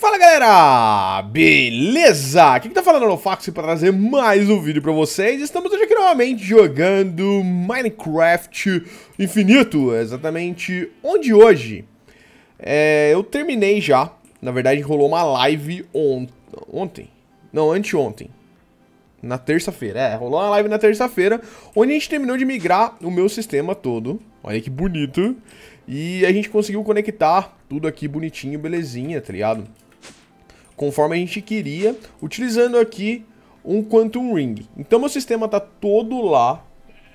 Fala galera, beleza? Aqui que tá falando no é Faxi para trazer mais um vídeo para vocês. Estamos hoje aqui novamente jogando Minecraft Infinito, exatamente onde hoje. É, eu terminei já, na verdade rolou uma live on ontem, não, anteontem. Na terça-feira, é, rolou uma live na terça-feira, onde a gente terminou de migrar o meu sistema todo. Olha que bonito. E a gente conseguiu conectar tudo aqui bonitinho, belezinha, tá ligado? conforme a gente queria, utilizando aqui um Quantum Ring. Então meu sistema está todo lá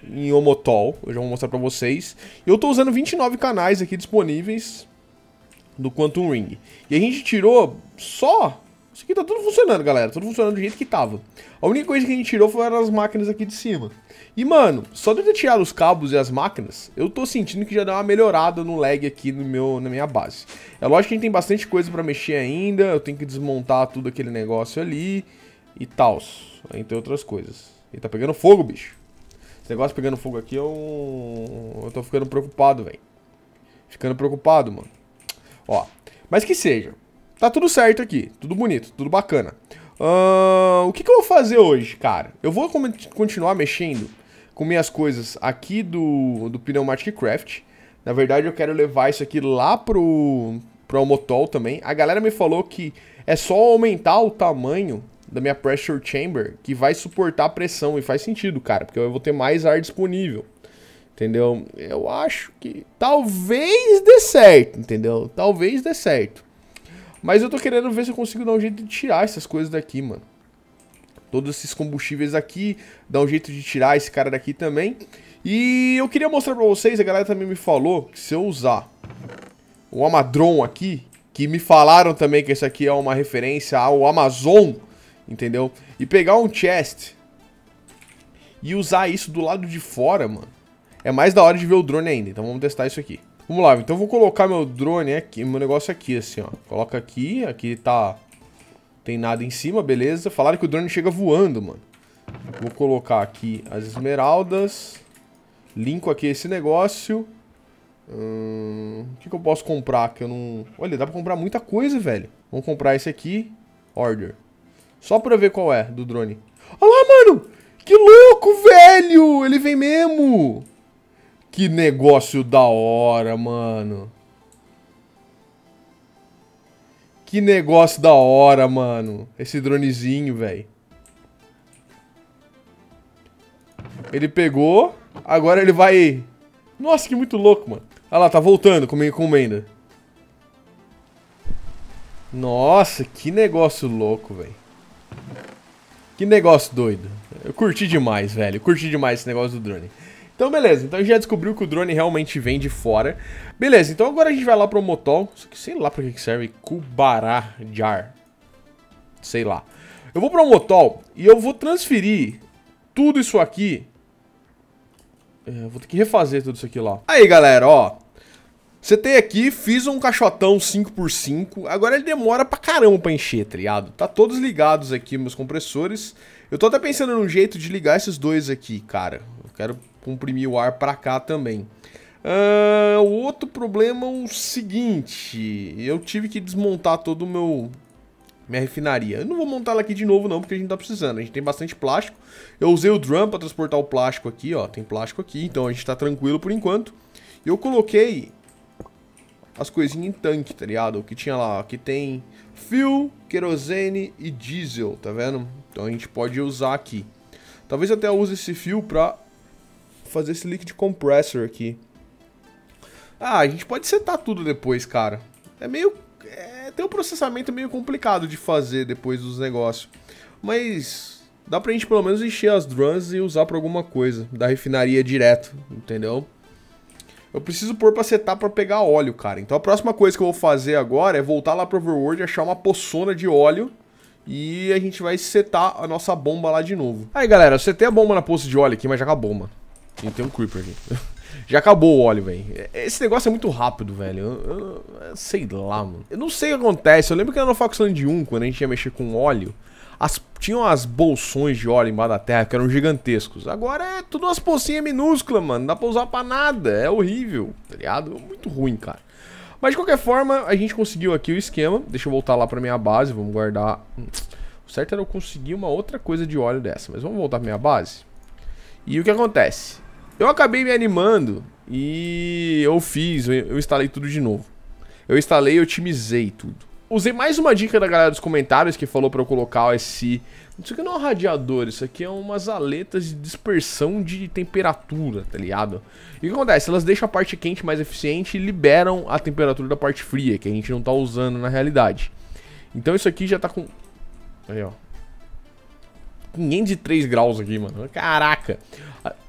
em Omotol, eu já vou mostrar para vocês. Eu estou usando 29 canais aqui disponíveis do Quantum Ring. E a gente tirou só isso aqui tá tudo funcionando, galera. Tudo funcionando do jeito que tava. A única coisa que a gente tirou foram as máquinas aqui de cima. E, mano, só de eu ter tirado os cabos e as máquinas, eu tô sentindo que já deu uma melhorada no lag aqui no meu, na minha base. É lógico que a gente tem bastante coisa pra mexer ainda. Eu tenho que desmontar tudo aquele negócio ali e tal. Entre outras coisas. E tá pegando fogo, bicho. Esse negócio pegando fogo aqui, eu, é eu tô ficando preocupado, velho. Ficando preocupado, mano. Ó, mas que seja. Tá tudo certo aqui, tudo bonito, tudo bacana. Uh, o que, que eu vou fazer hoje, cara? Eu vou continuar mexendo com minhas coisas aqui do, do Pneumatic Craft. Na verdade, eu quero levar isso aqui lá pro, pro Almotol também. A galera me falou que é só aumentar o tamanho da minha pressure chamber que vai suportar a pressão. E faz sentido, cara, porque eu vou ter mais ar disponível. Entendeu? Eu acho que talvez dê certo, entendeu? Talvez dê certo. Mas eu tô querendo ver se eu consigo dar um jeito de tirar essas coisas daqui, mano. Todos esses combustíveis aqui, dar um jeito de tirar esse cara daqui também. E eu queria mostrar pra vocês, a galera também me falou, que se eu usar o Amadron aqui, que me falaram também que esse aqui é uma referência ao Amazon, entendeu? E pegar um chest e usar isso do lado de fora, mano, é mais da hora de ver o drone ainda. Então vamos testar isso aqui. Vamos lá, então eu vou colocar meu drone aqui, meu negócio aqui, assim, ó. Coloca aqui, aqui tá... Tem nada em cima, beleza. Falaram que o drone chega voando, mano. Vou colocar aqui as esmeraldas. Linko aqui esse negócio. Hum, o que, que eu posso comprar que eu não... Olha, dá pra comprar muita coisa, velho. Vamos comprar esse aqui. Order. Só pra ver qual é do drone. Olha lá, mano! Que louco, velho! Ele vem mesmo! Que negócio da hora, mano. Que negócio da hora, mano. Esse dronezinho, velho. Ele pegou. Agora ele vai... Nossa, que muito louco, mano. Olha lá, tá voltando com encomenda. Nossa, que negócio louco, velho. Que negócio doido. Eu curti demais, velho. curti demais esse negócio do drone. Então, beleza. Então a gente já descobriu que o drone realmente vem de fora. Beleza, então agora a gente vai lá pro Motol. Isso aqui, sei lá pra que serve. Cubará Jar. Sei lá. Eu vou pro Motol e eu vou transferir tudo isso aqui. É, vou ter que refazer tudo isso aqui lá. Aí, galera, ó. Você tem aqui, fiz um caixotão 5x5, agora ele demora pra caramba pra encher, tá ligado? Tá todos ligados aqui meus compressores. Eu tô até pensando num jeito de ligar esses dois aqui, cara. Eu quero comprimir o ar para cá também. Uh, o outro problema é o seguinte, eu tive que desmontar todo o meu minha refinaria. Eu não vou montar ela aqui de novo não, porque a gente tá precisando. A gente tem bastante plástico. Eu usei o drum para transportar o plástico aqui, ó. Tem plástico aqui, então a gente tá tranquilo por enquanto. E eu coloquei as coisinhas em tanque, tá ligado? O que tinha lá, ó, que tem fio, querosene e diesel, tá vendo? Então a gente pode usar aqui. Talvez até use esse fio pra fazer esse liquid compressor aqui. Ah, a gente pode setar tudo depois, cara. É meio... É, tem um processamento meio complicado de fazer depois dos negócios. Mas dá pra gente pelo menos encher as drums e usar pra alguma coisa. Da refinaria direto, entendeu? Eu preciso pôr pra setar pra pegar óleo, cara. Então a próxima coisa que eu vou fazer agora é voltar lá pro Overworld e achar uma poçona de óleo. E a gente vai setar a nossa bomba lá de novo. Aí, galera, eu setei a bomba na poça de óleo aqui, mas já acabou, mano tem um Creeper aqui. Já acabou o óleo, velho. É, esse negócio é muito rápido, velho. Eu, sei lá, mano. Eu não sei o que acontece. Eu lembro que no Fox Land 1, quando a gente ia mexer com óleo, as, tinham as bolsões de óleo embaixo da terra que eram gigantescos. Agora é tudo umas pocinhas minúsculas, mano. Não dá pra usar pra nada. É horrível, tá ligado? Muito ruim, cara. Mas de qualquer forma, a gente conseguiu aqui o esquema. Deixa eu voltar lá pra minha base. Vamos guardar... O certo era eu conseguir uma outra coisa de óleo dessa. Mas vamos voltar pra minha base. E o que acontece? eu acabei me animando e eu fiz, eu instalei tudo de novo. Eu instalei e otimizei tudo. Usei mais uma dica da galera dos comentários que falou para eu colocar esse. Isso aqui não é um radiador, isso aqui é umas aletas de dispersão de temperatura, tá ligado? E o que acontece? Elas deixam a parte quente mais eficiente e liberam a temperatura da parte fria, que a gente não tá usando na realidade. Então isso aqui já tá com. Aí, ó. 503 graus aqui, mano. Caraca!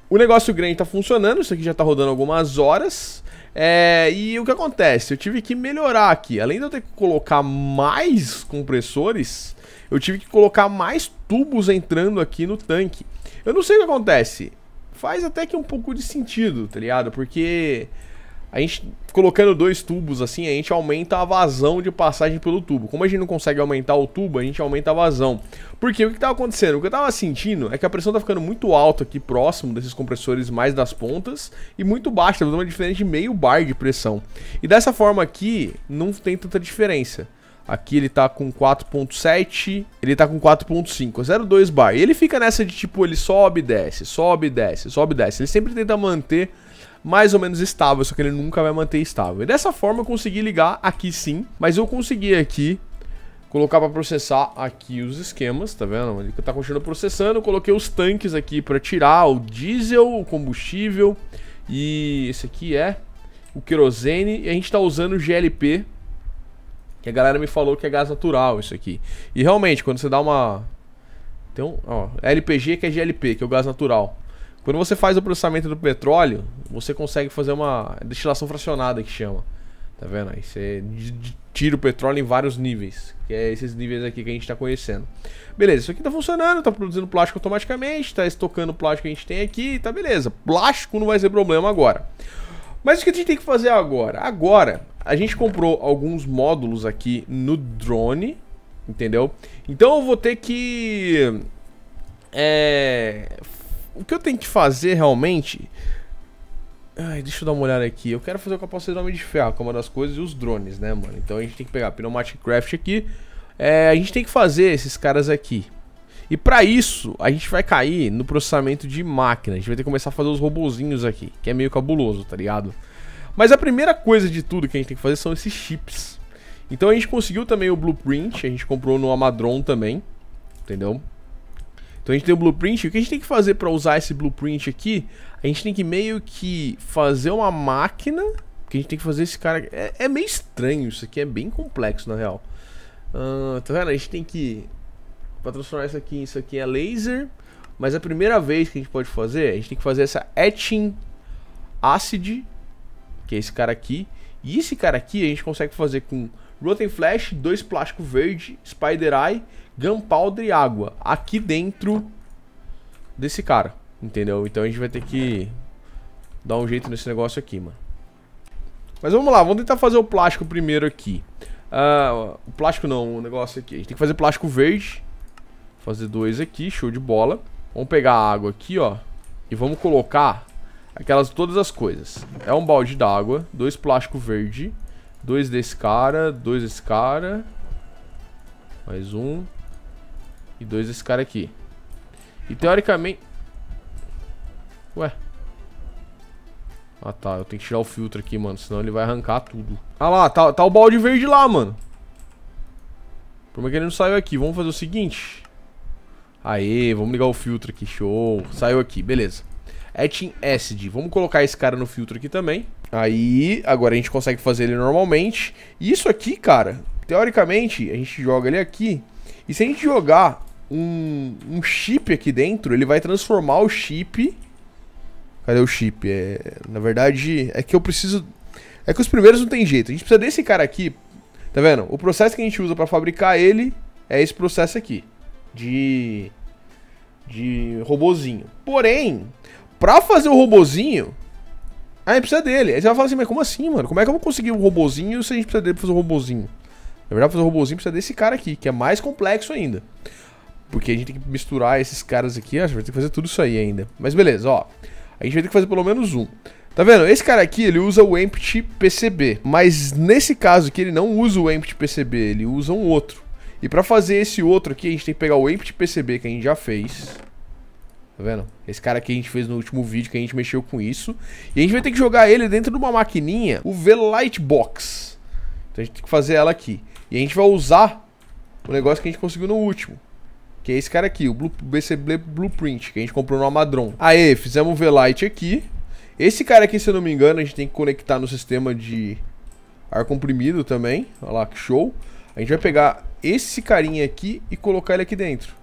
O negócio grande está funcionando, isso aqui já está rodando algumas horas. É, e o que acontece? Eu tive que melhorar aqui. Além de eu ter que colocar mais compressores, eu tive que colocar mais tubos entrando aqui no tanque. Eu não sei o que acontece. Faz até que um pouco de sentido, tá ligado? Porque a gente colocando dois tubos assim, a gente aumenta a vazão de passagem pelo tubo. Como a gente não consegue aumentar o tubo, a gente aumenta a vazão. Porque o que estava acontecendo? O que eu estava sentindo é que a pressão está ficando muito alta aqui próximo desses compressores mais das pontas e muito baixa, tá uma diferença de meio bar de pressão. E dessa forma aqui não tem tanta diferença. Aqui ele tá com 4.7, ele tá com 4.5, 0.2 bar. E ele fica nessa de tipo, ele sobe e desce, sobe e desce, sobe e desce. Ele sempre tenta manter mais ou menos estável, só que ele nunca vai manter estável. E dessa forma eu consegui ligar aqui sim, mas eu consegui aqui colocar para processar aqui os esquemas, tá vendo? Ele tá continuando processando, eu coloquei os tanques aqui para tirar o diesel, o combustível e esse aqui é o querosene e a gente está usando o GLP, que a galera me falou que é gás natural isso aqui. E realmente, quando você dá uma... Tem um... Ó, LPG que é GLP, que é o gás natural. Quando você faz o processamento do petróleo, você consegue fazer uma destilação fracionada que chama. Tá vendo? Aí você tira o petróleo em vários níveis. Que é esses níveis aqui que a gente está conhecendo. Beleza, isso aqui tá funcionando, tá produzindo plástico automaticamente, tá estocando o plástico que a gente tem aqui, tá beleza. Plástico não vai ser problema agora. Mas o que a gente tem que fazer agora? Agora, a gente comprou alguns módulos aqui no drone, entendeu? Então eu vou ter que é, o que eu tenho que fazer realmente... Ai, deixa eu dar uma olhada aqui. Eu quero fazer o capacete do Homem de Ferro, que é uma das coisas, e os drones, né, mano? Então a gente tem que pegar Pneumatic Craft aqui. É, a gente tem que fazer esses caras aqui. E pra isso, a gente vai cair no processamento de máquina. A gente vai ter que começar a fazer os robozinhos aqui, que é meio cabuloso, tá ligado? Mas a primeira coisa de tudo que a gente tem que fazer são esses chips. Então a gente conseguiu também o blueprint, a gente comprou no Amadron também, entendeu? Então a gente tem o blueprint. O que a gente tem que fazer para usar esse blueprint aqui? A gente tem que meio que fazer uma máquina. Porque a gente tem que fazer esse cara. É, é meio estranho isso aqui, é bem complexo na real. Uh, tá vendo? A gente tem que. Pra transformar isso aqui, isso aqui é laser. Mas a primeira vez que a gente pode fazer, a gente tem que fazer essa etching acid, que é esse cara aqui. E esse cara aqui a gente consegue fazer com Rotten Flash, dois plástico verde, Spider Eye gunpowder e água aqui dentro desse cara, entendeu? Então a gente vai ter que dar um jeito nesse negócio aqui, mano. Mas vamos lá, vamos tentar fazer o plástico primeiro aqui. Uh, o plástico não, o negócio aqui. A gente tem que fazer plástico verde. Fazer dois aqui, show de bola. Vamos pegar a água aqui, ó. E vamos colocar aquelas todas as coisas. É um balde d'água, dois plástico verde, dois desse cara, dois desse cara. Mais um, e dois desse cara aqui. E teoricamente... Ué. Ah tá, eu tenho que tirar o filtro aqui, mano, senão ele vai arrancar tudo. Ah lá, tá, tá o balde verde lá, mano. Como é que ele não saiu aqui? Vamos fazer o seguinte. Aê, vamos ligar o filtro aqui, show. Saiu aqui, beleza. Etching Acid. Vamos colocar esse cara no filtro aqui também. Aí, agora a gente consegue fazer ele normalmente. E isso aqui, cara, teoricamente, a gente joga ele aqui. E se a gente jogar um, um chip aqui dentro, ele vai transformar o chip... Cadê o chip? É, na verdade, é que eu preciso... É que os primeiros não tem jeito. A gente precisa desse cara aqui. Tá vendo? O processo que a gente usa para fabricar ele é esse processo aqui. De... De robozinho. Porém, pra fazer o robozinho, a gente precisa dele. Aí você vai falar assim, mas como assim, mano? Como é que eu vou conseguir um robozinho se a gente precisa dele pra fazer um robozinho? Na verdade, fazer um robozinho precisa desse cara aqui, que é mais complexo ainda. Porque a gente tem que misturar esses caras aqui. Acho que vai ter que fazer tudo isso aí ainda. Mas beleza, ó. A gente vai ter que fazer pelo menos um. Tá vendo? Esse cara aqui, ele usa o empty PCB. Mas nesse caso aqui, ele não usa o empty PCB. Ele usa um outro. E pra fazer esse outro aqui, a gente tem que pegar o empty PCB que a gente já fez. Tá vendo? Esse cara aqui a gente fez no último vídeo que a gente mexeu com isso. E a gente vai ter que jogar ele dentro de uma maquininha, o V-Lightbox. Então a gente tem que fazer ela aqui. E a gente vai usar o negócio que a gente conseguiu no último que é esse cara aqui, o Blue, BCB Blueprint, que a gente comprou no Amadron. Aí, fizemos o Velite aqui. Esse cara aqui, se eu não me engano, a gente tem que conectar no sistema de ar comprimido também. Olha lá, que show. A gente vai pegar esse carinha aqui e colocar ele aqui dentro.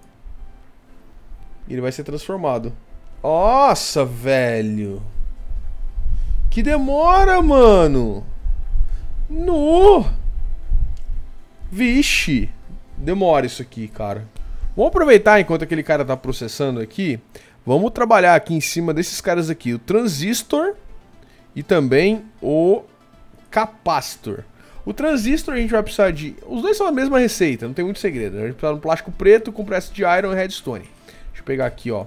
Ele vai ser transformado. Nossa, velho. Que demora, mano. No. Vixe. Demora isso aqui, cara. Vamos aproveitar enquanto aquele cara está processando aqui. Vamos trabalhar aqui em cima desses caras aqui, o transistor e também o capacitor. O transistor a gente vai precisar de... Os dois são a mesma receita, não tem muito segredo. Né? A gente precisa de um plástico preto, compressed de iron e redstone. Deixa eu pegar aqui, ó.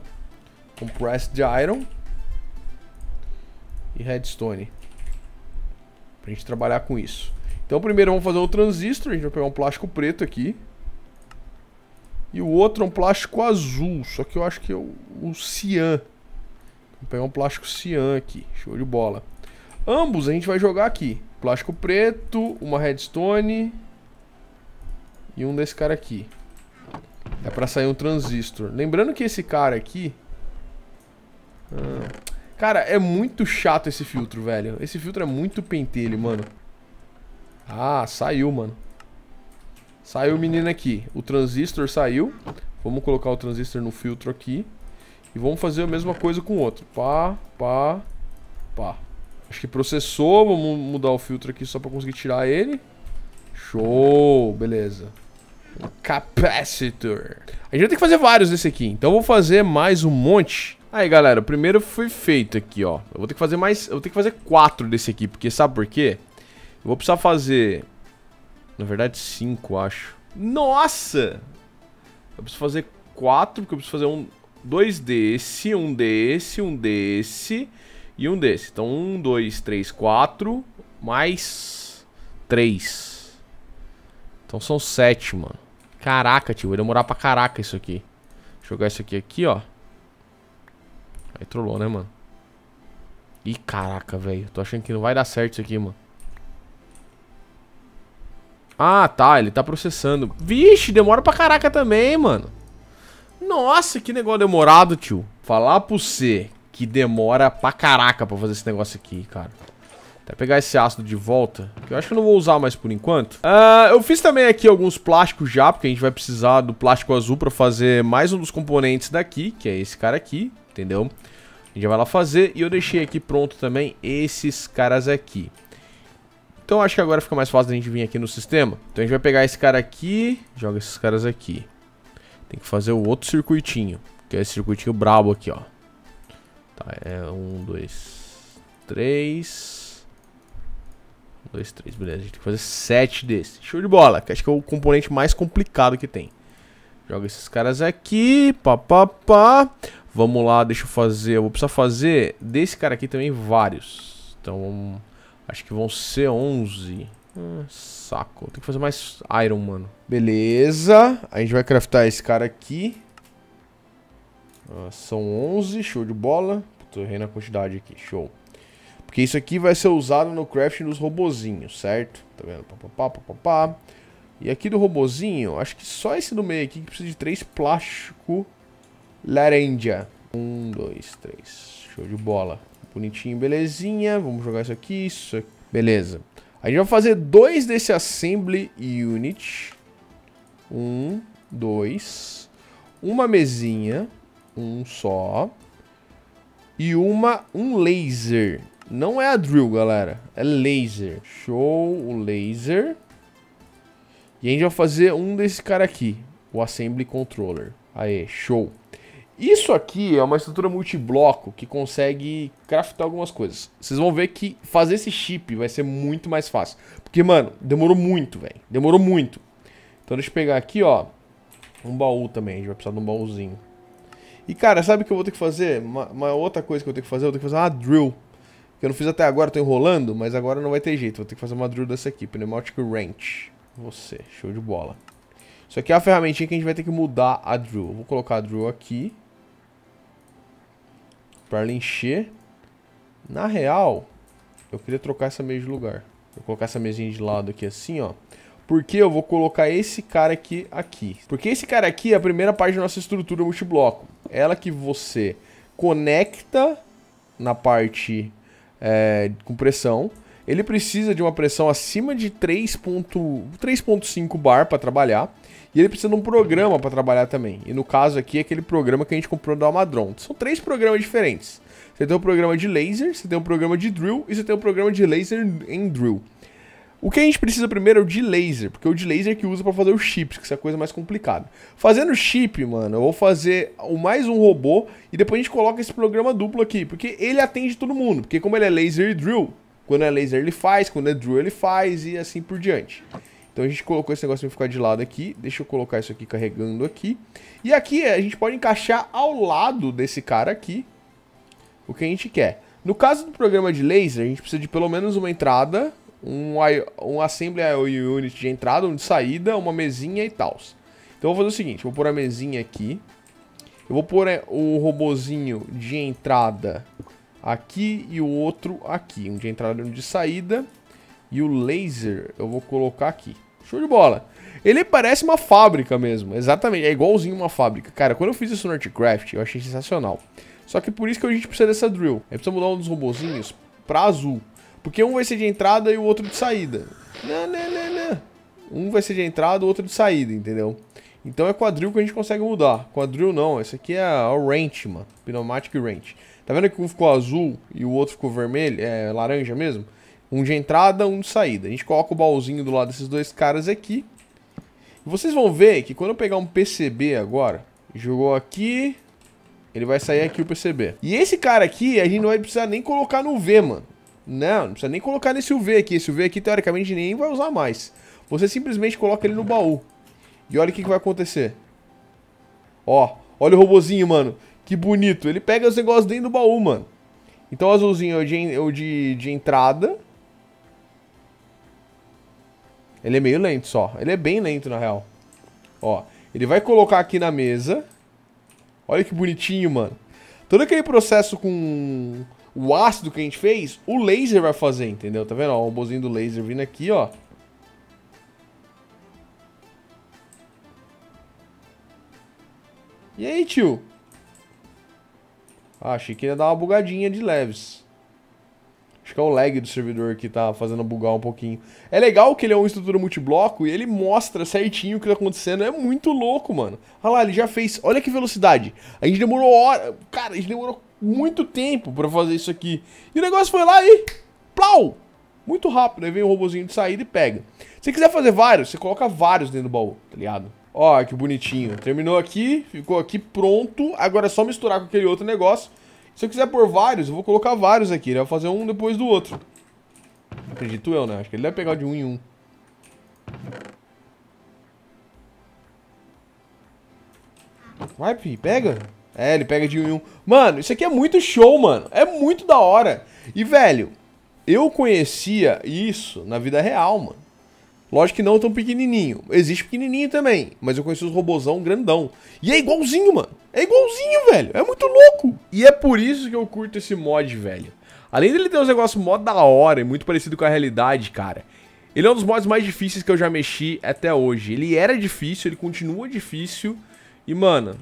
Compressed de iron e redstone. Pra gente trabalhar com isso. Então primeiro vamos fazer o transistor, a gente vai pegar um plástico preto aqui. E o outro é um plástico azul, só que eu acho que é o, o cian. Vou pegar um plástico cian aqui, show de bola. Ambos a gente vai jogar aqui. Plástico preto, uma redstone e um desse cara aqui. É pra sair um transistor. Lembrando que esse cara aqui... Ah, cara, é muito chato esse filtro, velho. Esse filtro é muito pentelho, mano. Ah, saiu, mano. Saiu o menino aqui. O transistor saiu. Vamos colocar o transistor no filtro aqui. E vamos fazer a mesma coisa com o outro. Pá, pá, pá. Acho que processou. Vamos mudar o filtro aqui só para conseguir tirar ele. Show, beleza. Capacitor. A gente vai ter que fazer vários desse aqui. Então eu vou fazer mais um monte. Aí, galera, o primeiro foi feito aqui, ó. Eu vou ter que fazer mais... Eu vou ter que fazer quatro desse aqui, porque sabe por quê? Eu vou precisar fazer na verdade, cinco, acho. Nossa! Eu preciso fazer quatro, porque eu preciso fazer um, dois desse, um desse, um desse e um desse. Então, um, dois, três, quatro, mais três. Então, são sete, mano. Caraca, tio, vai demorar pra caraca isso aqui. Vou jogar isso aqui aqui, ó. Aí trollou, né, mano? Ih, caraca, velho. Tô achando que não vai dar certo isso aqui, mano. Ah, tá, ele tá processando. Vixe, demora pra caraca também, mano. Nossa, que negócio demorado, tio. Falar pro você que demora pra caraca pra fazer esse negócio aqui, cara. Até pegar esse ácido de volta, que eu acho que eu não vou usar mais por enquanto. Uh, eu fiz também aqui alguns plásticos já, porque a gente vai precisar do plástico azul pra fazer mais um dos componentes daqui, que é esse cara aqui, entendeu? A gente já vai lá fazer. E eu deixei aqui pronto também esses caras aqui. Então acho que agora fica mais fácil a gente vir aqui no sistema. Então a gente vai pegar esse cara aqui, joga esses caras aqui. Tem que fazer o outro circuitinho, que é esse circuitinho brabo aqui, ó. Tá, é um, dois, três... Um, dois, três, beleza. A gente tem que fazer sete desses. Show de bola, que acho que é o componente mais complicado que tem. Joga esses caras aqui, papapá. Vamos lá, deixa eu fazer... Eu vou precisar fazer desse cara aqui também vários. Então vamos Acho que vão ser 11. Hum, ah, saco. Tem que fazer mais iron, mano. Beleza. A gente vai craftar esse cara aqui. Ah, são 11. Show de bola. Tô errando a quantidade aqui. Show. Porque isso aqui vai ser usado no crafting dos robozinhos, certo? Tá vendo? Pá, pá, pá, e aqui do robozinho, acho que só esse do meio aqui que precisa de três plástico laranja. Um, dois, três. Show de bola bonitinho, belezinha. Vamos jogar isso aqui, isso aqui. Beleza. A gente vai fazer dois desse assembly unit. Um, dois. Uma mesinha. Um só. E uma, um laser. Não é a drill, galera. É laser. Show o laser. E a gente vai fazer um desse cara aqui. O assembly controller. Aê, show. Isso aqui é uma estrutura multibloco que consegue craftar algumas coisas. Vocês vão ver que fazer esse chip vai ser muito mais fácil. Porque, mano, demorou muito, velho. Demorou muito. Então deixa eu pegar aqui, ó. Um baú também. A gente vai precisar de um baúzinho. E, cara, sabe o que eu vou ter que fazer? Uma, uma, outra coisa que eu vou ter que fazer, eu vou ter que fazer uma drill. Que eu não fiz até agora, tô enrolando, mas agora não vai ter jeito. Vou ter que fazer uma drill dessa aqui. Pneumatic Wrench. Você, show de bola. Isso aqui é a ferramentinha que a gente vai ter que mudar a drill. vou colocar a drill aqui para ela encher. Na real, eu queria trocar essa mesa de lugar. Vou colocar essa mesinha de lado aqui assim, ó. Porque eu vou colocar esse cara aqui aqui. Porque esse cara aqui é a primeira parte da nossa estrutura multibloco. Ela que você conecta na parte é, com pressão. Ele precisa de uma pressão acima de 3.5 bar para trabalhar. E ele precisa de um programa para trabalhar também. E no caso aqui é aquele programa que a gente comprou do Almadron. São três programas diferentes. Você tem um programa de laser, você tem um programa de drill e você tem um programa de laser em drill. O que a gente precisa primeiro é o de laser, porque é o de laser é que usa para fazer os chips, que é a coisa mais complicada. Fazendo chip, mano, eu vou fazer mais um robô e depois a gente coloca esse programa duplo aqui, porque ele atende todo mundo, porque como ele é laser e drill, quando é laser ele faz, quando é drill ele faz e assim por diante. Então a gente colocou esse negócio ficar de lado aqui. Deixa eu colocar isso aqui carregando aqui. E aqui é, a gente pode encaixar ao lado desse cara aqui o que a gente quer. No caso do programa de laser, a gente precisa de pelo menos uma entrada, um, um assembly IO unit de entrada, um de saída, uma mesinha e tal. Então eu vou fazer o seguinte, vou pôr a mesinha aqui. Eu vou pôr é, o robozinho de entrada aqui e o outro aqui. Um de entrada e um de saída. E o laser eu vou colocar aqui. Show de bola. Ele parece uma fábrica mesmo, exatamente, é igualzinho uma fábrica. Cara, quando eu fiz isso no Artcraft, eu achei sensacional. Só que por isso que a gente precisa dessa drill. gente é, precisa mudar um dos robozinhos pra azul. Porque um vai ser de entrada e o outro de saída. Não, não, não, Um vai ser de entrada, o outro de saída, entendeu? Então é com a drill que a gente consegue mudar. Com a drill não, esse aqui é o range, mano. Pneumatic range. Tá vendo que um ficou azul e o outro ficou vermelho, é laranja mesmo? Um de entrada, um de saída. A gente coloca o baúzinho do lado desses dois caras aqui. E vocês vão ver que quando eu pegar um PCB agora, jogou aqui, ele vai sair aqui o PCB. E esse cara aqui, a gente não vai precisar nem colocar no V, mano. Não, não precisa nem colocar nesse UV aqui. Esse UV aqui, teoricamente, nem vai usar mais. Você simplesmente coloca ele no baú. E olha o que, que vai acontecer. Ó, olha o robozinho, mano. Que bonito. Ele pega os negócios dentro do baú, mano. Então o azulzinho é o de, é o de, de entrada. Ele é meio lento só. Ele é bem lento, na real. Ó, ele vai colocar aqui na mesa. Olha que bonitinho, mano. Todo aquele processo com o ácido que a gente fez, o laser vai fazer, entendeu? Tá vendo? Ó, o robôzinho do laser vindo aqui, ó. E aí, tio? Ah, achei que ia dar uma bugadinha de leves. Acho que é o lag do servidor que tá fazendo bugar um pouquinho. É legal que ele é uma estrutura multibloco e ele mostra certinho o que tá acontecendo. É muito louco, mano. Olha lá, ele já fez. Olha que velocidade. A gente demorou hora. Cara, a gente demorou muito tempo pra fazer isso aqui. E o negócio foi lá e. Plau! Muito rápido. Aí vem o um robozinho de saída e pega. Se você quiser fazer vários, você coloca vários dentro do baú, tá ligado? Ó, que bonitinho. Terminou aqui, ficou aqui pronto. Agora é só misturar com aquele outro negócio se eu quiser pôr vários, eu vou colocar vários aqui. Né? Ele vai fazer um depois do outro. Acredito eu, né? Acho que ele deve pegar de um em um. Vai, Pi, pega. É, ele pega de um em um. Mano, isso aqui é muito show, mano. É muito da hora. E, velho, eu conhecia isso na vida real, mano. Lógico que não tão pequenininho. Existe pequenininho também, mas eu conheci os robozão grandão. E é igualzinho, mano. É igualzinho, velho. É muito louco. E é por isso que eu curto esse mod, velho. Além dele ter uns negócios mó da hora e muito parecido com a realidade, cara. Ele é um dos mods mais difíceis que eu já mexi até hoje. Ele era difícil, ele continua difícil. E, mano,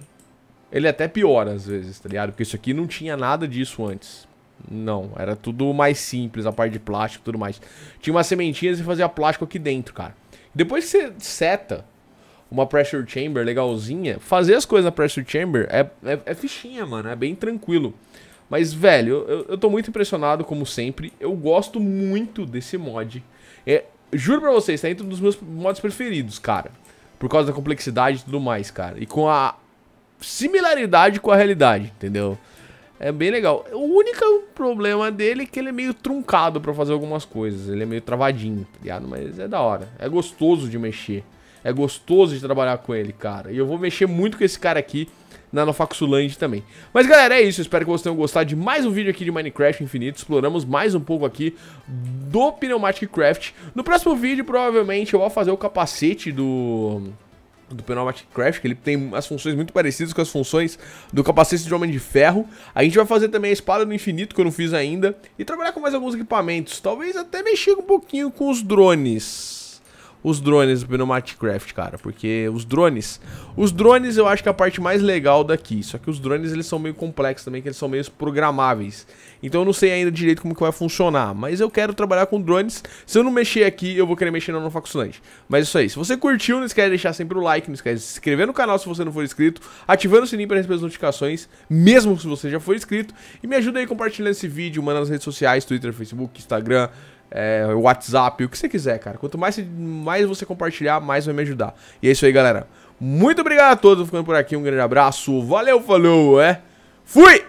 ele é até piora às vezes, tá ligado? Porque isso aqui não tinha nada disso antes. Não, era tudo mais simples, a parte de plástico e tudo mais. Tinha umas sementinhas e fazia plástico aqui dentro, cara. Depois que você seta uma pressure chamber legalzinha, fazer as coisas na pressure chamber é, é, é fichinha, mano, é bem tranquilo. Mas, velho, eu, eu tô muito impressionado, como sempre. Eu gosto muito desse mod. É, juro pra vocês, tá entre um dos meus mods preferidos, cara. Por causa da complexidade e tudo mais, cara. E com a similaridade com a realidade, entendeu? É bem legal. O único problema dele é que ele é meio truncado para fazer algumas coisas. Ele é meio travadinho, tá ligado? Mas é da hora. É gostoso de mexer. É gostoso de trabalhar com ele, cara. E eu vou mexer muito com esse cara aqui na Nofaxuland também. Mas galera, é isso. Espero que vocês tenham gostado de mais um vídeo aqui de Minecraft Infinito. Exploramos mais um pouco aqui do Pneumatic Craft. No próximo vídeo, provavelmente, eu vou fazer o capacete do do Pneumatic Craft, que ele tem as funções muito parecidas com as funções do capacete de Homem de Ferro. A gente vai fazer também a Espada do Infinito, que eu não fiz ainda, e trabalhar com mais alguns equipamentos. Talvez até mexer um pouquinho com os drones os drones no Minecraft, cara, porque os drones, os drones eu acho que é a parte mais legal daqui, só que os drones eles são meio complexos também, que eles são meio programáveis, então eu não sei ainda direito como que vai funcionar, mas eu quero trabalhar com drones, se eu não mexer aqui, eu vou querer mexer no faccionante, mas isso aí, se você curtiu, não esquece de deixar sempre o like, não esquece de se inscrever no canal se você não for inscrito, ativando o sininho para receber as notificações, mesmo se você já for inscrito, e me ajuda aí compartilhando esse vídeo, mandando nas redes sociais, Twitter, Facebook, Instagram, é, WhatsApp, o que você quiser, cara. Quanto mais, mais você compartilhar, mais vai me ajudar. E é isso aí, galera. Muito obrigado a todos ficando por aqui. Um grande abraço. Valeu, falou, é. Fui!